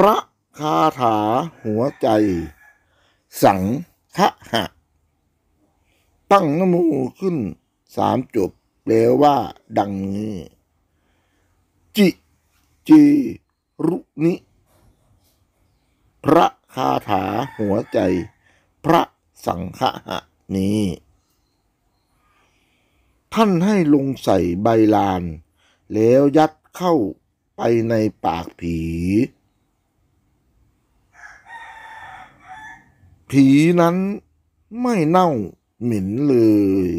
พระคาถาหัวใจสังฆะหะ ตั้งนโมขึ้นสามจบแปลว่าดังนี้ จิ จี รุ นิพระคาถาหัวใจพระสังฆะนี้ ท่านให้ลงใส่ใบลาน แล้วยัดเข้าไปในปากผีผีนั้นไม่เน่าเหม็นเลย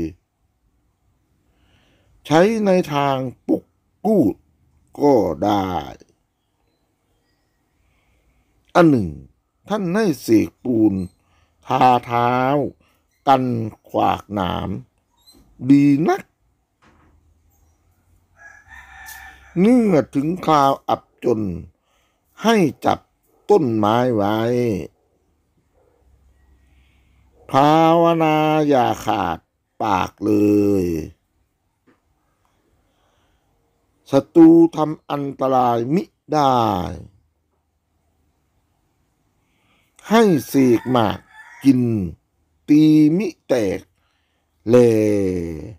ใช้ในทางปุกกู้ก็ได้ อันหนึ่งท่านให้เสกปูน ทาเท้า กันขวากหนามดีนัก เนื่อถึงคราวอับจน ให้จับต้นไม้ไว้ภาวนาอย่าขาดปากเลยศัตรูทำอันตรายมิได้ ให้เสกหมากกินตีมิแตกเลย